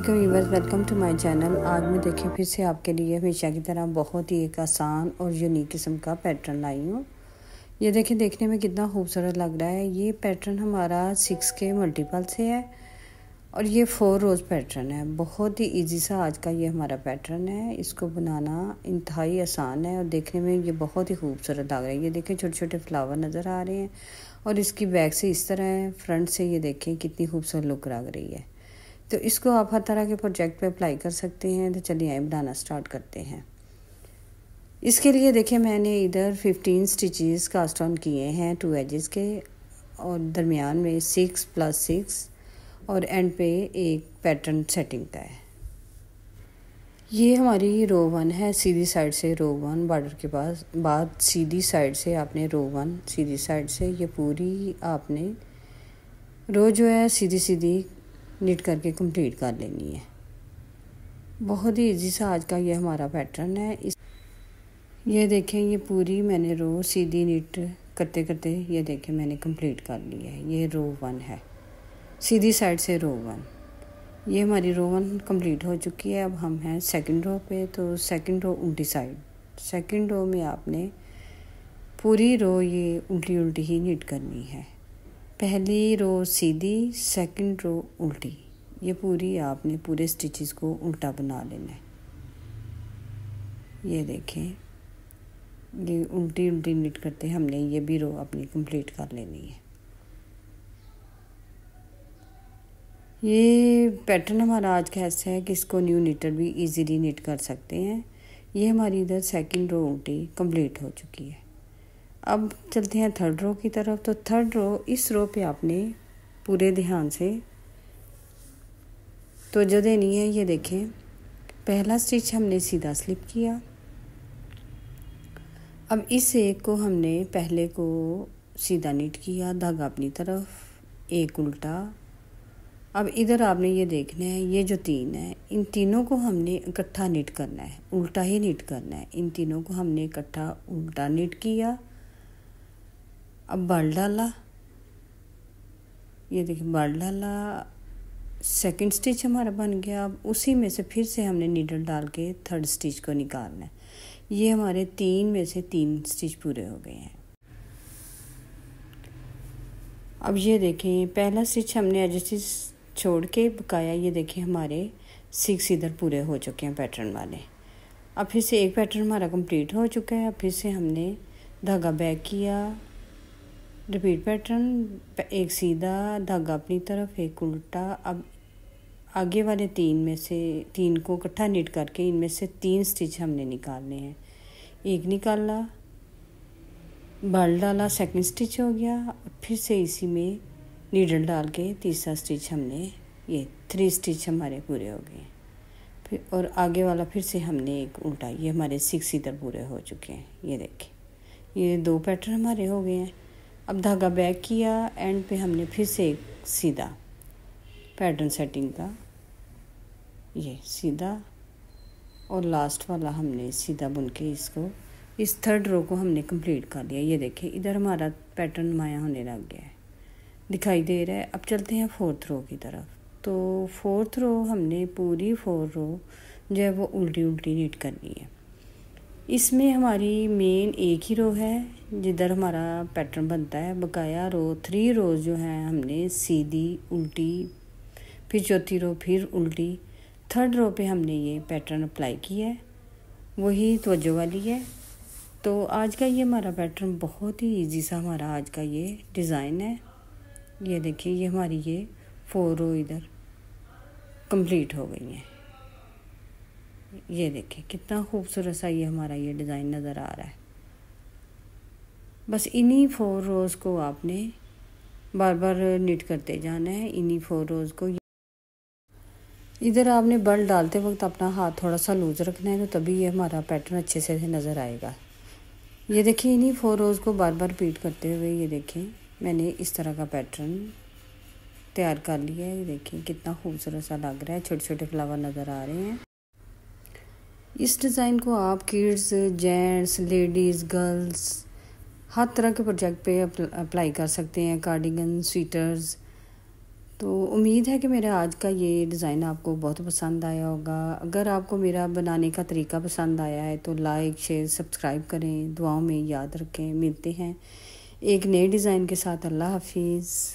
viewers welcome to my channel आज मैं देखें फिर से आपके लिए हमेशा की तरह बहुत ही एक आसान और यूनिक किस्म का पैटर्न लाई हूँ ये देखें देखने में कितना खूबसूरत लग रहा है ये पैटर्न हमारा सिक्स के मल्टीपल से है और ये फोर रोज़ पैटर्न है बहुत ही इजी सा आज का ये हमारा पैटर्न है इसको बनाना इंतहाई आसान है और देखने में ये बहुत ही खूबसूरत लग रहा है ये देखें छोटे छोटे फ्लावर नज़र आ रहे हैं और इसकी बैक से इस तरह है फ्रंट से ये देखें कितनी खूबसूरत लुक लग रही है तो इसको आप हर तरह के प्रोजेक्ट पे अप्लाई कर सकते हैं तो चलिए आए बनाना स्टार्ट करते हैं इसके लिए देखिए मैंने इधर फिफ्टीन स्टिचेस कास्ट ऑन किए हैं टू एजेस के और दरमियान में सिक्स प्लस सिक्स और एंड पे एक पैटर्न सेटिंग का है ये हमारी रो वन है सीधी साइड से रो वन बॉर्डर के पास बाद सीधी साइड से आपने रो वन सीधी साइड से ये पूरी आपने रो जो है सीधी सीधी निट करके कंप्लीट कर लेनी है बहुत ही ईजी सा आज का ये हमारा पैटर्न है इस ये देखें ये पूरी मैंने रो सीधी निट करते करते ये देखें मैंने कंप्लीट कर ली है ये रो वन है सीधी साइड से रो वन ये हमारी रो वन कंप्लीट हो चुकी है अब हम हैं सेकंड रो पे तो सेकंड रो उल्टी साइड सेकंड रो में आपने पूरी रो ये उल्टी उल्टी ही नीट करनी है पहली रो सीधी सेकंड रो उल्टी ये पूरी आपने पूरे स्टिचेस को उल्टा बना लेना है ये देखें ये उल्टी उल्टी निट करते हमने ये भी रो अपनी कंप्लीट कर लेनी है ये पैटर्न हमारा आज का ऐसा है कि इसको न्यू नीटर भी इजीली निट कर सकते हैं ये हमारी इधर सेकंड रो उल्टी कंप्लीट हो चुकी है अब चलते हैं थर्ड रो की तरफ तो थर्ड रो इस रो पे आपने पूरे ध्यान से तो जो देनी है ये देखें पहला स्टिच हमने सीधा स्लिप किया अब इस एक को हमने पहले को सीधा नीट किया धागा अपनी तरफ एक उल्टा अब इधर आपने ये देखना है ये जो तीन है इन तीनों को हमने इकट्ठा नीट करना है उल्टा ही नीट करना है इन तीनों को हमने इकट्ठा उल्टा नीट किया अब बाल डाला ये देखिए बाल डाला सेकंड स्टिच हमारा बन गया अब उसी में से फिर से हमने नीडल डाल के थर्ड स्टिच को निकालना है ये हमारे तीन में से तीन स्टिच पूरे हो गए हैं अब ये देखें पहला स्टिच हमने एडजस्टिस छोड़ के पकाया ये देखें हमारे सिक्स इधर पूरे हो चुके हैं पैटर्न वाले अब फिर से एक पैटर्न हमारा कंप्लीट हो चुका है अब फिर से हमने धागा बैक किया रिपीट पैटर्न एक सीधा धागा अपनी तरफ एक उल्टा अब आगे वाले तीन में से तीन को इकट्ठा नीट करके इनमें से तीन स्टिच हमने निकालने हैं एक निकाला बल डाला सेकंड स्टिच हो गया फिर से इसी में नीडल डाल के तीसरा स्टिच हमने ये थ्री स्टिच हमारे पूरे हो गए फिर और आगे वाला फिर से हमने एक उल्टा ये हमारे सिक्स इधर पूरे हो चुके हैं ये देखें ये दो पैटर्न हमारे हो गए हैं अब धागा बैक किया एंड पे हमने फिर से एक सीधा पैटर्न सेटिंग का ये सीधा और लास्ट वाला हमने सीधा बुन के इसको इस थर्ड रो को हमने कंप्लीट कर लिया ये देखिए इधर हमारा पैटर्न माया होने लग गया है दिखाई दे रहा है अब चलते हैं फोर्थ रो की तरफ तो फोर्थ रो हमने पूरी फोर रो जो है वो उल्टी उल्टी नीट करनी है इसमें हमारी मेन एक ही रो है जिधर हमारा पैटर्न बनता है बकाया रो थ्री रोज जो हैं हमने सीधी उल्टी फिर चौथी रो फिर उल्टी थर्ड रो पे हमने ये पैटर्न अप्लाई किया है वही तोजो वाली है तो आज का ये हमारा पैटर्न बहुत ही इजी सा हमारा आज का ये डिज़ाइन है ये देखिए ये हमारी ये फोर रो इधर कंप्लीट हो गई है ये देखें कितना खूबसूरत सा ये हमारा ये डिज़ाइन नज़र आ रहा है बस इन्हीं फोर रोज़ को आपने बार बार निट करते जाना है इन्हीं फोर रोज़ को इधर आपने बल डालते वक्त अपना हाथ थोड़ा सा लूज रखना है तो तभी ये हमारा पैटर्न अच्छे से नज़र आएगा ये देखिए इन्हीं फोर रोज़ को बार बार रिपीट करते हुए ये देखें मैंने इस तरह का पैटर्न तैयार कर लिया है ये देखिए कितना खूबसूरत सा लग रहा है छोटे छोटे फ्लावर नज़र आ रहे हैं इस डिज़ाइन को आप किड्स जेंट्स लेडीज़ गर्ल्स हर तरह के प्रोजेक्ट पे अप्लाई कर सकते हैं कार्डिगन स्वीटर्स तो उम्मीद है कि मेरा आज का ये डिज़ाइन आपको बहुत पसंद आया होगा अगर आपको मेरा बनाने का तरीका पसंद आया है तो लाइक शेयर सब्सक्राइब करें दुआओं में याद रखें मिलते हैं एक नए डिज़ाइन के साथ अल्लाह हाफिज़